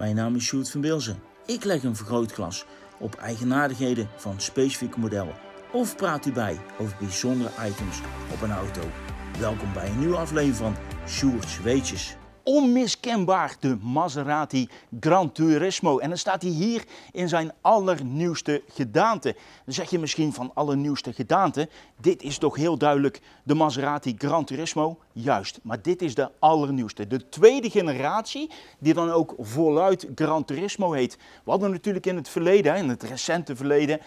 Mijn naam is Sjoerd van Bilzen. Ik leg een vergrootglas op eigenaardigheden van specifieke modellen. Of praat u bij over bijzondere items op een auto. Welkom bij een nieuwe aflevering van Sjoerd's Weetjes onmiskenbaar de Maserati Gran Turismo. En dan staat hij hier in zijn allernieuwste gedaante. Dan zeg je misschien van allernieuwste gedaante. Dit is toch heel duidelijk de Maserati Gran Turismo? Juist, maar dit is de allernieuwste. De tweede generatie, die dan ook voluit Gran Turismo heet. We hadden natuurlijk in het verleden, in het recente verleden,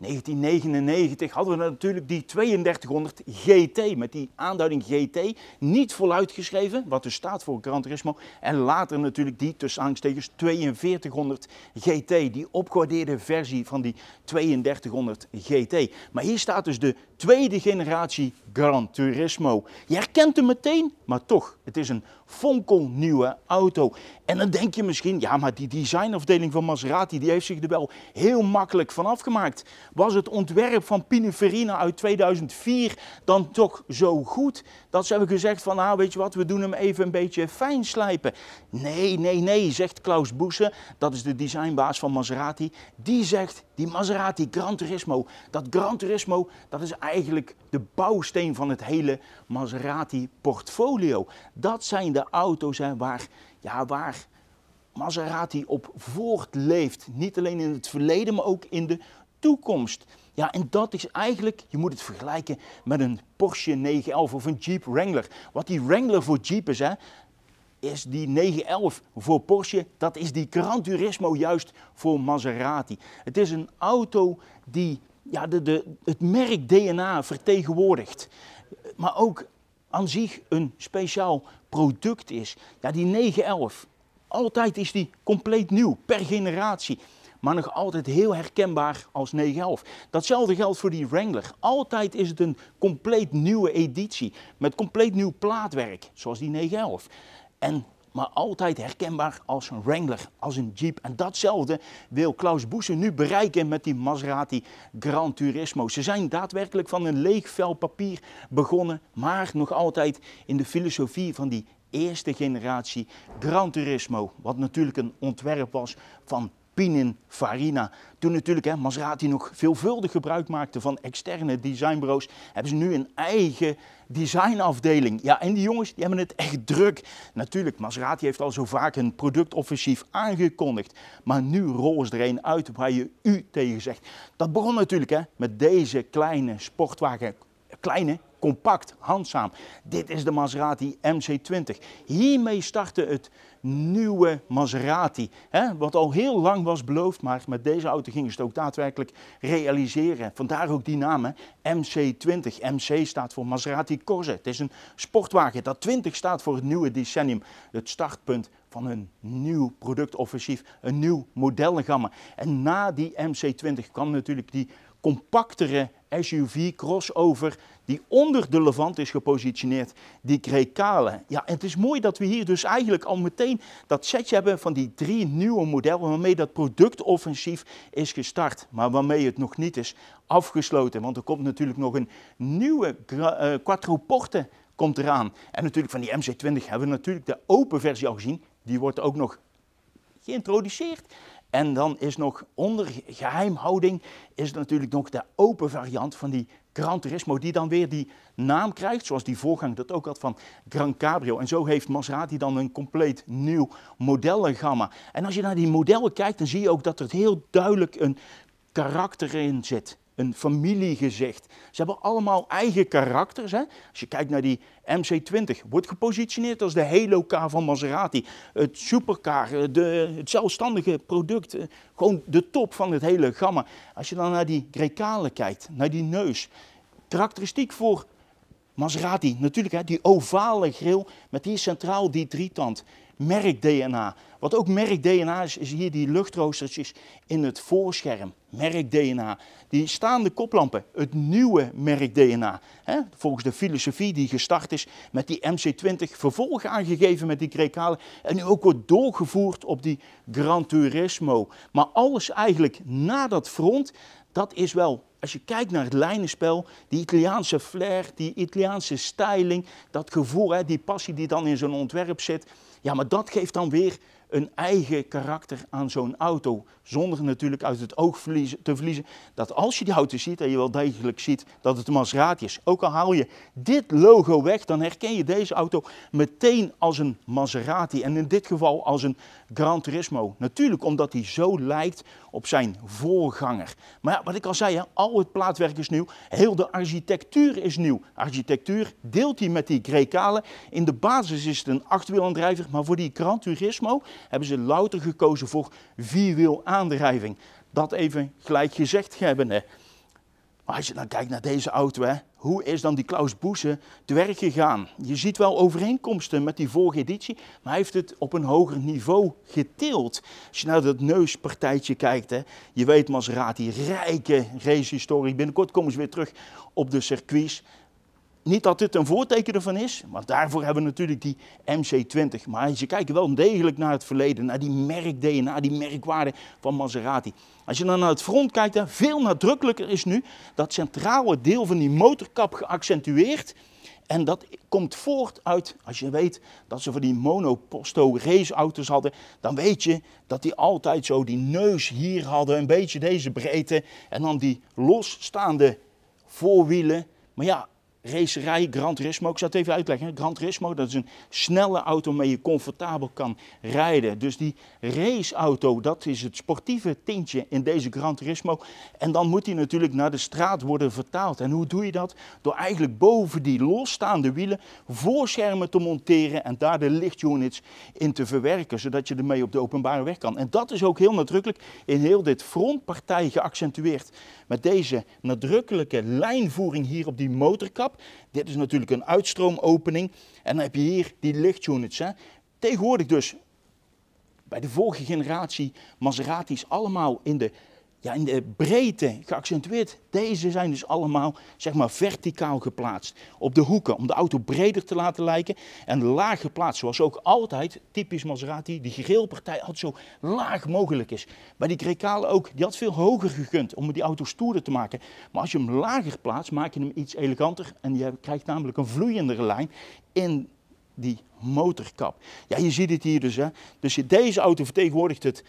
1999 hadden we natuurlijk die 3200 GT met die aanduiding GT, niet voluit geschreven, wat er dus staat voor Gran Turismo. En later natuurlijk die tussen 4200 GT, die opgewaardeerde versie van die 3200 GT. Maar hier staat dus de tweede generatie Gran Turismo. Je herkent hem meteen, maar toch, het is een fonkelnieuwe auto. En dan denk je misschien, ja maar die designafdeling van Maserati, die heeft zich er wel heel makkelijk van afgemaakt was het ontwerp van Pininfarina uit 2004 dan toch zo goed dat ze hebben gezegd van nou weet je wat, we doen hem even een beetje fijn slijpen. Nee, nee, nee, zegt Klaus Boese, dat is de designbaas van Maserati. Die zegt, die Maserati Gran Turismo, dat Gran Turismo, dat is eigenlijk de bouwsteen van het hele Maserati portfolio. Dat zijn de auto's waar, ja, waar Maserati op voortleeft. Niet alleen in het verleden, maar ook in de toekomst. Ja, en dat is eigenlijk, je moet het vergelijken met een Porsche 911 of een Jeep Wrangler. Wat die Wrangler voor Jeep is, hè, is die 911 voor Porsche, dat is die Gran Turismo juist voor Maserati. Het is een auto die ja, de, de, het merk DNA vertegenwoordigt. Maar ook aan zich een speciaal product is. Ja, die 911, altijd is die compleet nieuw, per generatie maar nog altijd heel herkenbaar als 911. Datzelfde geldt voor die Wrangler. Altijd is het een compleet nieuwe editie met compleet nieuw plaatwerk, zoals die 911. En maar altijd herkenbaar als een Wrangler, als een Jeep. En datzelfde wil Klaus Boesen nu bereiken met die Maserati Gran Turismo. Ze zijn daadwerkelijk van een leeg vel papier begonnen, maar nog altijd in de filosofie van die eerste generatie Gran Turismo. Wat natuurlijk een ontwerp was van Pininfarina. Toen natuurlijk hè, Maserati nog veelvuldig gebruik maakte van externe designbureaus, hebben ze nu een eigen designafdeling. Ja, en die jongens die hebben het echt druk. Natuurlijk, Maserati heeft al zo vaak een productoffensief aangekondigd. Maar nu rollen ze er een uit waar je u tegen zegt. Dat begon natuurlijk hè, met deze kleine sportwagen Kleine, compact, handzaam. Dit is de Maserati MC20. Hiermee startte het nieuwe Maserati. Hè? Wat al heel lang was beloofd, maar met deze auto gingen ze het ook daadwerkelijk realiseren. Vandaar ook die naam, MC20. MC staat voor Maserati Corse. Het is een sportwagen. Dat 20 staat voor het nieuwe decennium. Het startpunt van een nieuw productoffensief, een nieuw modellengamma. En na die MC20 kwam natuurlijk die compactere SUV crossover die onder de Levant is gepositioneerd, die Grecale. Ja, en het is mooi dat we hier dus eigenlijk al meteen dat setje hebben van die drie nieuwe modellen waarmee dat productoffensief is gestart, maar waarmee het nog niet is afgesloten. Want er komt natuurlijk nog een nieuwe eh, quattroporte komt eraan. En natuurlijk van die MC20 hebben we natuurlijk de open versie al gezien, die wordt ook nog geïntroduceerd. En dan is nog onder geheimhouding is natuurlijk nog de open variant van die Gran Turismo, die dan weer die naam krijgt, zoals die voorgang dat ook had van Gran Cabrio. En zo heeft Maserati dan een compleet nieuw modellengamma. En als je naar die modellen kijkt, dan zie je ook dat er heel duidelijk een karakter in zit een familiegezicht. Ze hebben allemaal eigen karakters. Hè? Als je kijkt naar die MC20, wordt gepositioneerd als de Halo-car van Maserati. Het supercar, eh, de, het zelfstandige product. Eh, gewoon de top van het hele gamma. Als je dan naar die Grecale kijkt, naar die neus. Karakteristiek voor Maserati, natuurlijk hè, die ovale grill met hier centraal die drietand merk-DNA. Wat ook merk-DNA is, is hier die luchtroostertjes in het voorscherm. Merk-DNA. Die staande koplampen, het nieuwe merk-DNA. Volgens de filosofie die gestart is met die MC20, vervolg aangegeven met die Grecale. En nu ook wordt doorgevoerd op die Gran Turismo. Maar alles eigenlijk na dat front dat is wel, als je kijkt naar het lijnenspel, die Italiaanse flair, die Italiaanse styling, dat gevoel, hè, die passie die dan in zo'n ontwerp zit. Ja, maar dat geeft dan weer een eigen karakter aan zo'n auto. Zonder natuurlijk uit het oog te verliezen dat als je die auto ziet, en je wel degelijk ziet dat het een Maserati is. Ook al haal je dit logo weg, dan herken je deze auto meteen als een Maserati. En in dit geval als een Gran Turismo. Natuurlijk omdat hij zo lijkt op zijn voorganger. Maar ja, wat ik al zei, hè, al het plaatwerk is nieuw. Heel de architectuur is nieuw. Architectuur deelt hij met die Grecale. In de basis is het een achtwielendrijver, maar voor die Gran Turismo hebben ze louter gekozen voor vierwiel aandrijving. Dat even gelijk gezegd hebben. Hè. Maar als je dan kijkt naar deze auto, hè, hoe is dan die Klaus Boese te werk gegaan? Je ziet wel overeenkomsten met die vorige editie, maar hij heeft het op een hoger niveau getild. Als je naar dat neuspartijtje kijkt, hè, je weet Maserati, rijke racehistorie. Binnenkort komen ze weer terug op de circuits niet dat dit een voorteken ervan is, want daarvoor hebben we natuurlijk die MC20. Maar als je kijkt wel degelijk naar het verleden, naar die merk-DNA, die merkwaarde van Maserati. Als je dan naar het front kijkt, dan veel nadrukkelijker is nu dat centrale deel van die motorkap geaccentueerd. En dat komt voort uit, als je weet dat ze voor die monoposto raceauto's hadden, dan weet je dat die altijd zo die neus hier hadden, een beetje deze breedte. En dan die losstaande voorwielen. Maar ja, racerij, Gran Turismo. Ik zal het even uitleggen. Gran Turismo, dat is een snelle auto waarmee je comfortabel kan rijden. Dus die raceauto, dat is het sportieve tintje in deze Gran Turismo. En dan moet die natuurlijk naar de straat worden vertaald. En hoe doe je dat? Door eigenlijk boven die losstaande wielen voorschermen te monteren en daar de lichtunits in te verwerken, zodat je ermee op de openbare weg kan. En dat is ook heel nadrukkelijk in heel dit frontpartij geaccentueerd. Met deze nadrukkelijke lijnvoering hier op die motorkap. Dit is natuurlijk een uitstroomopening. En dan heb je hier die lichtunits. Hè. Tegenwoordig dus bij de vorige generatie Maseratis allemaal in de ja, in de breedte geaccentueerd. Deze zijn dus allemaal zeg maar, verticaal geplaatst. Op de hoeken, om de auto breder te laten lijken. En laag geplaatst, zoals ook altijd, typisch Maserati, die grillpartij altijd zo laag mogelijk is. Bij die Grecale ook, die had veel hoger gegund om die auto stoerder te maken. Maar als je hem lager plaatst, maak je hem iets eleganter. En je krijgt namelijk een vloeiendere lijn in die motorkap. Ja, je ziet het hier dus. Hè? Dus deze auto vertegenwoordigt het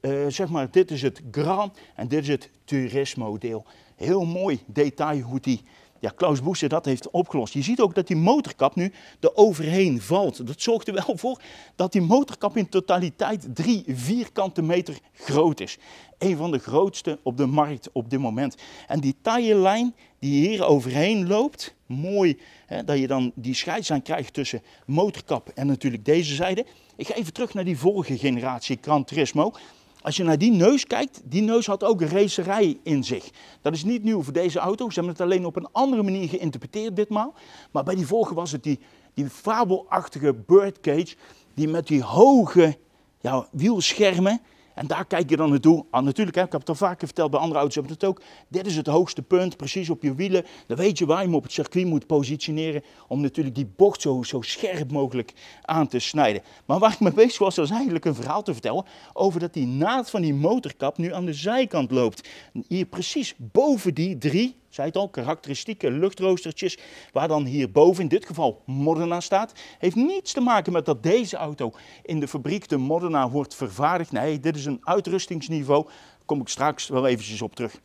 eh, zeg maar, dit is het Gran en dit is het Turismo deel. Heel mooi detail hoe die, ja, Klaus Boeser dat heeft opgelost. Je ziet ook dat die motorkap nu er overheen valt. Dat zorgt er wel voor dat die motorkap in totaliteit drie vierkante meter groot is. Een van de grootste op de markt op dit moment. En die lijn die hier overheen loopt, mooi hè, dat je dan die scheidslijn krijgt tussen motorkap en natuurlijk deze zijde. Ik ga even terug naar die vorige generatie Gran Turismo. Als je naar die neus kijkt, die neus had ook racerij in zich. Dat is niet nieuw voor deze auto. Ze hebben het alleen op een andere manier geïnterpreteerd ditmaal. Maar bij die vorige was het die, die fabelachtige birdcage die met die hoge ja, wielschermen en daar kijk je dan naartoe. Ah, natuurlijk, hè, ik heb het al vaker verteld, bij andere auto's hebben het ook. Dit is het hoogste punt, precies op je wielen. Dan weet je waar je hem op het circuit moet positioneren. Om natuurlijk die bocht zo, zo scherp mogelijk aan te snijden. Maar waar ik mee bezig was, was eigenlijk een verhaal te vertellen. Over dat die naad van die motorkap nu aan de zijkant loopt. Hier precies boven die drie zei het al, karakteristieke luchtroostertjes, waar dan hierboven in dit geval Modena staat, heeft niets te maken met dat deze auto in de fabriek de Modena wordt vervaardigd. Nee, dit is een uitrustingsniveau, daar kom ik straks wel eventjes op terug.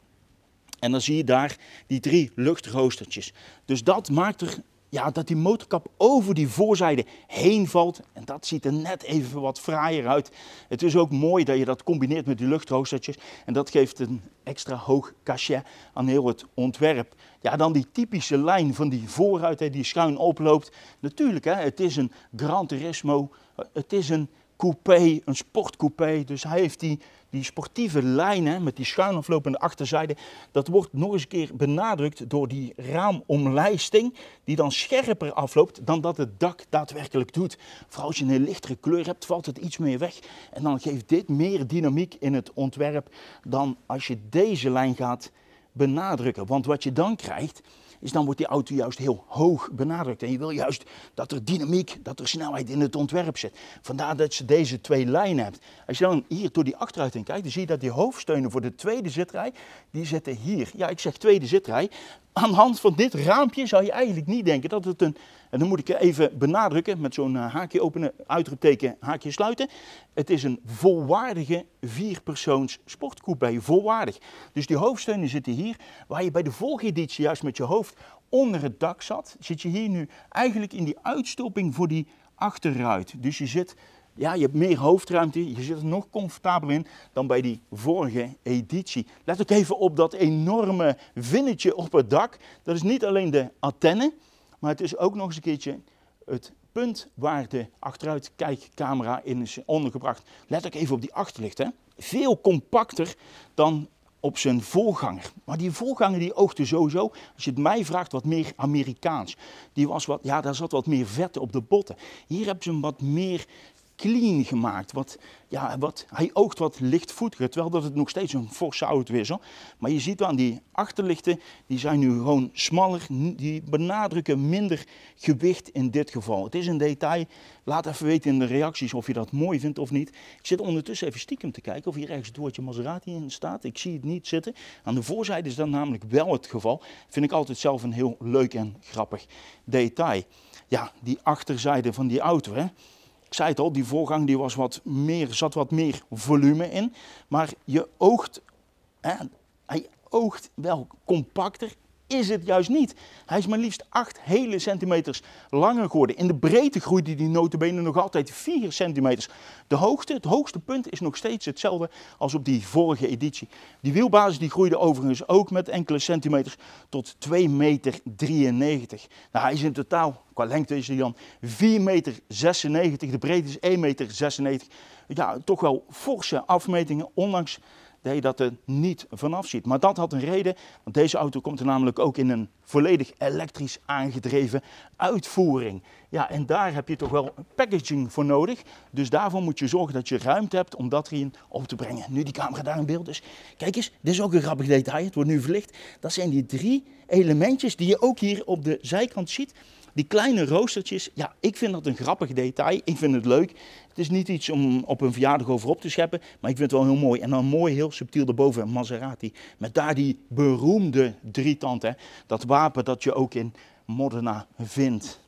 En dan zie je daar die drie luchtroostertjes. Dus dat maakt er ja, dat die motorkap over die voorzijde heen valt. En dat ziet er net even wat fraaier uit. Het is ook mooi dat je dat combineert met die luchtroostertjes. En dat geeft een extra hoog cachet aan heel het ontwerp. Ja, dan die typische lijn van die voorruit hè, die schuin oploopt. Natuurlijk, hè, het is een Gran Turismo. Het is een coupé, een sportcoupé. Dus hij heeft die, die sportieve lijnen met die schuin aflopende achterzijde. Dat wordt nog eens een keer benadrukt door die raamomlijsting. Die dan scherper afloopt dan dat het dak daadwerkelijk doet. Vooral als je een lichtere kleur hebt, valt het iets meer weg. En dan geeft dit meer dynamiek in het ontwerp dan als je deze lijn gaat benadrukken. Want wat je dan krijgt is dan wordt die auto juist heel hoog benadrukt. En je wil juist dat er dynamiek, dat er snelheid in het ontwerp zit. Vandaar dat je deze twee lijnen hebt. Als je dan hier door die achteruiting kijkt, dan zie je dat die hoofdsteunen voor de tweede zitrij, die zitten hier. Ja, ik zeg tweede zitrij. Aan de hand van dit raampje zou je eigenlijk niet denken dat het een en dan moet ik even benadrukken met zo'n eh, haakje openen, uitroepteken, haakje sluiten. Het is een volwaardige vierpersoons sportcoupé, volwaardig. Dus die hoofdsteunen zitten hier, waar je bij de vorige editie juist met je hoofd onder het dak zat, zit je hier nu eigenlijk in die uitstopping voor die achterruit. Dus je zit ja, je hebt meer hoofdruimte, je zit er nog comfortabeler in dan bij die vorige editie. Let ook even op dat enorme vinnetje op het dak. Dat is niet alleen de antenne, maar het is ook nog eens een keertje het punt waar de achteruitkijkcamera in is ondergebracht. Let ook even op die achterlicht. Hè? Veel compacter dan op zijn voorganger. Maar die voorganger die oogde sowieso, als je het mij vraagt, wat meer Amerikaans. Die was wat, ja, daar zat wat meer vetten op de botten. Hier hebben ze hem wat meer clean gemaakt. Wat, ja, wat, hij oogt wat lichtvoetiger, terwijl dat het nog steeds een forse auto is. Maar je ziet wel aan die achterlichten, die zijn nu gewoon smaller. Die benadrukken minder gewicht in dit geval. Het is een detail. Laat even weten in de reacties of je dat mooi vindt of niet. Ik zit ondertussen even stiekem te kijken of hier ergens een Doortje Maserati in staat. Ik zie het niet zitten. Aan de voorzijde is dat namelijk wel het geval. Vind ik altijd zelf een heel leuk en grappig detail. Ja, die achterzijde van die auto, hè zei het al, die voorgang die was wat meer, zat wat meer volume in. Maar je oogt, hè, hij oogt wel compacter is het juist niet. Hij is maar liefst 8 hele centimeters langer geworden. In de breedte groeide die notenbenen nog altijd 4 centimeters. De hoogte, het hoogste punt is nog steeds hetzelfde als op die vorige editie. Die wielbasis die groeide overigens ook met enkele centimeters tot 2,93 meter. Nou, hij is in totaal, qua lengte is hij dan 4,96 meter. De breedte is 1,96 meter. Ja, toch wel forse afmetingen, ondanks dat dat er niet vanaf ziet. Maar dat had een reden, want deze auto komt er namelijk ook in een volledig elektrisch aangedreven uitvoering. Ja, en daar heb je toch wel packaging voor nodig. Dus daarvoor moet je zorgen dat je ruimte hebt om dat erin op te brengen. Nu die camera daar in beeld is. Kijk eens, dit is ook een grappig detail, het wordt nu verlicht. Dat zijn die drie elementjes die je ook hier op de zijkant ziet. Die kleine roostertjes, ja, ik vind dat een grappig detail. Ik vind het leuk. Het is niet iets om op een verjaardag over op te scheppen, maar ik vind het wel heel mooi. En dan mooi, heel subtiel erboven, boven. Maserati. Met daar die beroemde drietand, hè? dat wapen dat je ook in Modena vindt.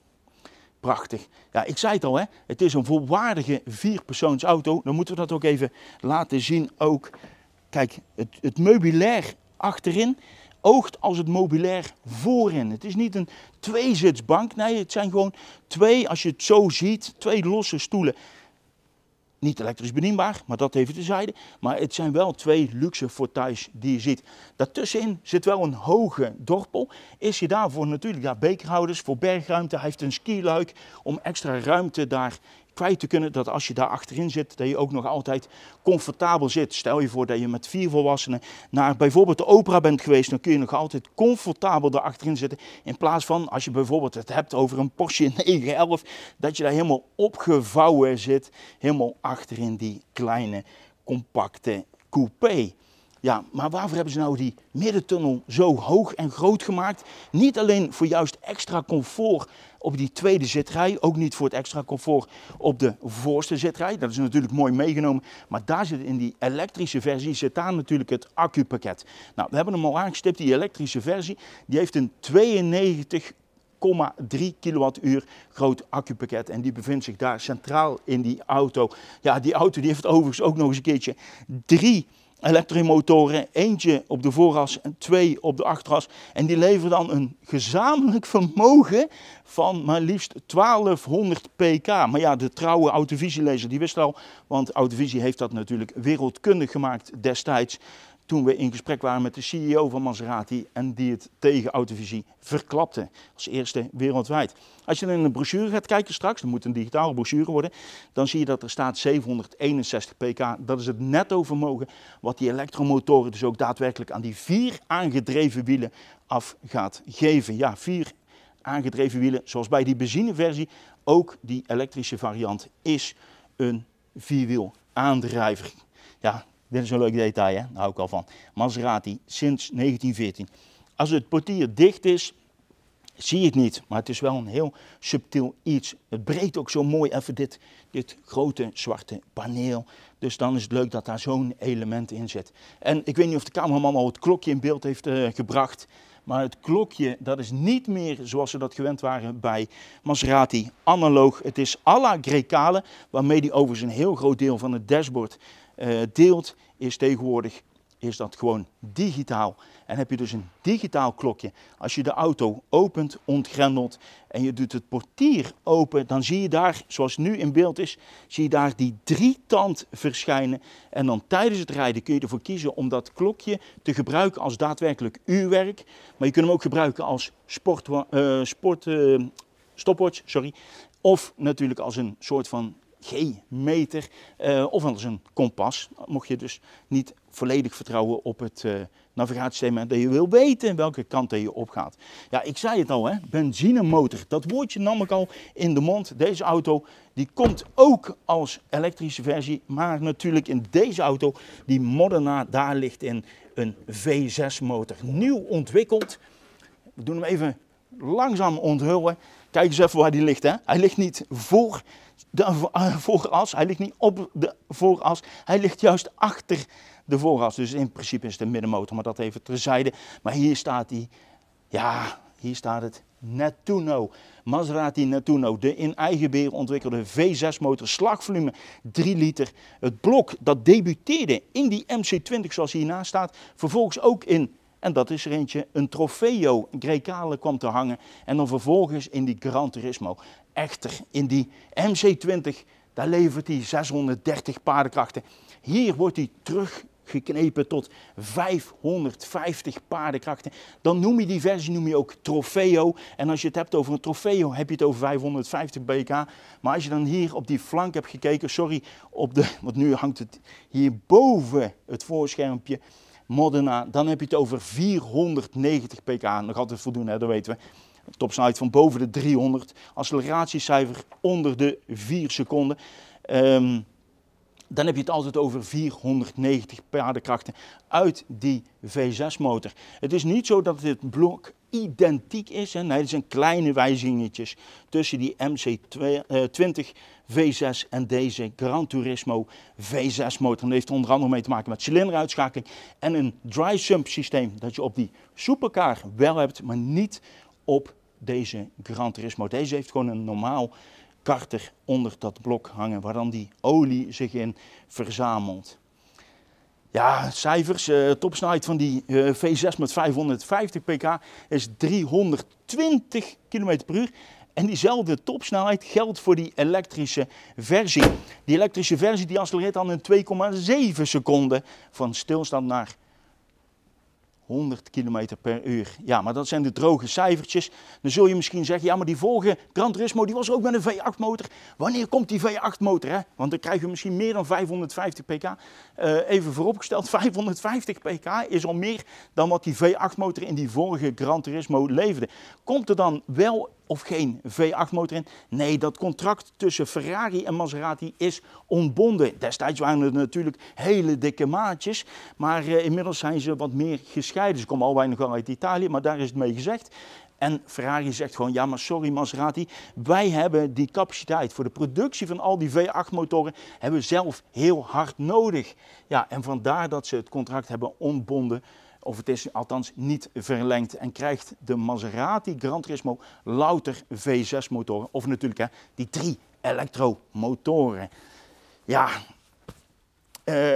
Prachtig. Ja, ik zei het al, hè? het is een volwaardige vierpersoonsauto. Dan moeten we dat ook even laten zien. Ook, kijk, het, het meubilair achterin oogt als het mobilair voorin. Het is niet een tweezitsbank, nee, het zijn gewoon twee, als je het zo ziet, twee losse stoelen. Niet elektrisch bedienbaar, maar dat even tezijde. Maar het zijn wel twee luxe thuis die je ziet. Daartussenin zit wel een hoge dorpel. Is je daarvoor natuurlijk daar bekerhouders voor bergruimte. Hij heeft een skiluik om extra ruimte daar kwijt te kunnen dat als je daar achterin zit, dat je ook nog altijd comfortabel zit. Stel je voor dat je met vier volwassenen naar bijvoorbeeld de opera bent geweest, dan kun je nog altijd comfortabel daar achterin zitten. In plaats van als je bijvoorbeeld het hebt over een Porsche 911, dat je daar helemaal opgevouwen zit, helemaal achterin die kleine compacte coupé. Ja, maar waarvoor hebben ze nou die middentunnel zo hoog en groot gemaakt? Niet alleen voor juist extra comfort, op die tweede zitrij. Ook niet voor het extra comfort op de voorste zitrij. Dat is natuurlijk mooi meegenomen. Maar daar zit in die elektrische versie zit natuurlijk het accupakket. Nou, we hebben hem al aangestipt. Die elektrische versie die heeft een 92,3 kWh groot accupakket. En die bevindt zich daar centraal in die auto. Ja, die auto die heeft overigens ook nog eens een keertje drie elektrimotoren. Eentje op de vooras en twee op de achteras. En die leveren dan een gezamenlijk vermogen van maar liefst 1200 pk. Maar ja, de trouwe autovisielezer die wist al, want Autovisie heeft dat natuurlijk wereldkundig gemaakt destijds toen we in gesprek waren met de CEO van Maserati en die het tegen Autovisie verklapte. Als eerste wereldwijd. Als je in een brochure gaat kijken straks, dat moet een digitale brochure worden, dan zie je dat er staat 761 pk. Dat is het netto vermogen wat die elektromotoren dus ook daadwerkelijk aan die vier aangedreven wielen af gaat geven. Ja, vier aangedreven wielen, zoals bij die benzineversie, ook die elektrische variant is een vierwiel aandrijver. Ja, dit is een leuk detail, daar hou ik al van. Maserati sinds 1914. Als het portier dicht is, zie je het niet, maar het is wel een heel subtiel iets. Het breekt ook zo mooi even dit, dit grote zwarte paneel. Dus dan is het leuk dat daar zo'n element in zit. En ik weet niet of de cameraman al het klokje in beeld heeft eh, gebracht. Maar het klokje, dat is niet meer zoals ze dat gewend waren bij Maserati analoog. Het is à la Grecale, waarmee die overigens een heel groot deel van het dashboard eh, deelt, is tegenwoordig is dat gewoon digitaal. En heb je dus een digitaal klokje. Als je de auto opent, ontgrendelt en je doet het portier open, dan zie je daar, zoals nu in beeld is, zie je daar die tand verschijnen. En dan tijdens het rijden kun je ervoor kiezen om dat klokje te gebruiken als daadwerkelijk uurwerk. Maar je kunt hem ook gebruiken als sport, eh, sport eh, stopwatch, sorry. Of natuurlijk als een soort van G-meter uh, eh, of anders een kompas. Mocht je dus niet volledig vertrouwen op het eh, navigatiesysteem en dat je wil weten welke kant je op gaat. Ja, ik zei het al, hè? benzinemotor. Dat woordje nam ik al in de mond. Deze auto die komt ook als elektrische versie, maar natuurlijk in deze auto, die Moderna, daar ligt in een V6 motor. Nieuw ontwikkeld. We doen hem even langzaam onthullen. Kijk eens even waar die ligt. Hè? Hij ligt niet voor de eh, vooras. Hij ligt niet op de vooras. Hij ligt juist achter de vooras. Dus in principe is het een middenmotor, maar dat even terzijde. Maar hier staat hij. Ja, hier staat het. Nettuno. Maserati Nettuno, de in eigen beheer ontwikkelde V6-motor, slagvolume 3 liter. Het blok dat debuteerde in die MC20 zoals hierna staat, vervolgens ook in en dat is er eentje, een trofeo Grecale kwam te hangen. En dan vervolgens in die Gran Turismo. Echter, in die MC20, daar levert hij 630 paardenkrachten. Hier wordt hij teruggeknepen tot 550 paardenkrachten. Dan noem je die versie noem je ook trofeo. En als je het hebt over een trofeo, heb je het over 550 bk. Maar als je dan hier op die flank hebt gekeken, sorry, op de, want nu hangt het hier boven het voorschermpje Modena, dan heb je het over 490 pk. Nog altijd voldoende, hè, dat weten we. Topsnelheid van boven de 300. Acceleratiecijfer onder de 4 seconden. Ehm, dan heb je het altijd over 490 paardenkrachten uit die V6-motor. Het is niet zo dat dit blok identiek is. Hè? er zijn kleine wijzigingetjes tussen die MC20 eh, V6 en deze Gran Turismo V6-motor. Dat heeft onder andere mee te maken met cilinderuitschakeling en een dry sump systeem dat je op die supercar wel hebt, maar niet op deze Gran Turismo. Deze heeft gewoon een normaal karter onder dat blok hangen, waar dan die olie zich in verzamelt. Ja, cijfers, eh, topsnelheid van die eh, V6 met 550 pk is 320 km per uur. En diezelfde topsnelheid geldt voor die elektrische versie. Die elektrische versie die accelereert dan in 2,7 seconden van stilstand naar 100 km per uur. Ja, maar dat zijn de droge cijfertjes. Dan zul je misschien zeggen, ja, maar die vorige Gran Turismo, die was ook met een V8-motor. Wanneer komt die V8-motor, hè? Want dan krijg je misschien meer dan 550 pk. Eh, even vooropgesteld, 550 pk is al meer dan wat die V8-motor in die vorige Gran Turismo leverde. Komt er dan wel of geen V8-motor in. Nee, dat contract tussen Ferrari en Maserati is ontbonden. Destijds waren het natuurlijk hele dikke maatjes, maar eh, inmiddels zijn ze wat meer gescheiden. Ze komen al weinig uit Italië, maar daar is het mee gezegd. En Ferrari zegt gewoon, ja maar sorry Maserati, wij hebben die capaciteit voor de productie van al die V8-motoren hebben we zelf heel hard nodig. Ja, en vandaar dat ze het contract hebben ontbonden of het is althans niet verlengd. En krijgt de Maserati Gran Turismo louter V6 motoren. Of natuurlijk hè, die drie elektromotoren. Ja, eh,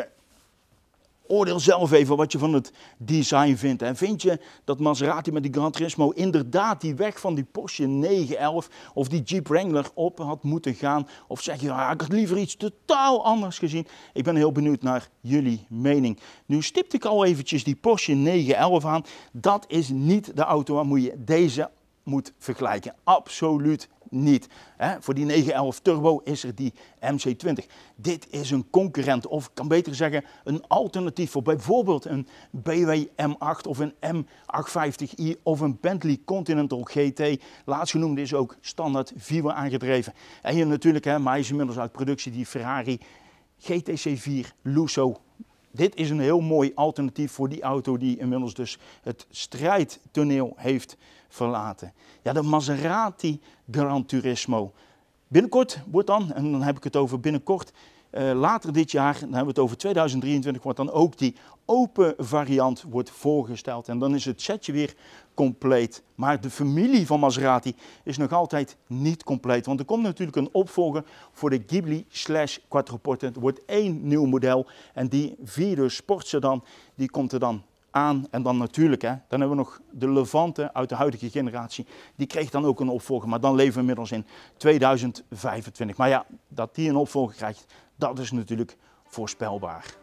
Oordeel zelf even wat je van het design vindt. En vind je dat Maserati met die Grand Turismo inderdaad die weg van die Porsche 911 of die Jeep Wrangler op had moeten gaan? Of zeg je, ja, ah, ik had liever iets totaal anders gezien? Ik ben heel benieuwd naar jullie mening. Nu stipte ik al eventjes die Porsche 911 aan. Dat is niet de auto waarmee je deze moet vergelijken. Absoluut niet. Hè? Voor die 911 Turbo is er die MC20. Dit is een concurrent, of ik kan beter zeggen een alternatief voor bijvoorbeeld een BW M8 of een M850i of een Bentley Continental GT. Laatstgenoemde is ook standaard vierwiel aangedreven. En hier natuurlijk, hè, maar is inmiddels uit productie, die Ferrari GTC4 Lusso dit is een heel mooi alternatief voor die auto die inmiddels dus het strijdtoneel heeft verlaten. Ja, de Maserati Gran Turismo. Binnenkort wordt dan, en dan heb ik het over binnenkort, eh, later dit jaar, dan hebben we het over 2023, wordt dan ook die open variant wordt voorgesteld. En dan is het setje weer compleet. Maar de familie van Maserati is nog altijd niet compleet. Want er komt natuurlijk een opvolger voor de Ghibli slash Quattroporte. Er wordt één nieuw model. En die vierde sportsedan, die komt er dan aan. En dan natuurlijk, hè, dan hebben we nog de Levante uit de huidige generatie. Die kreeg dan ook een opvolger. Maar dan leven we inmiddels in 2025. Maar ja, dat die een opvolger krijgt, dat is natuurlijk voorspelbaar.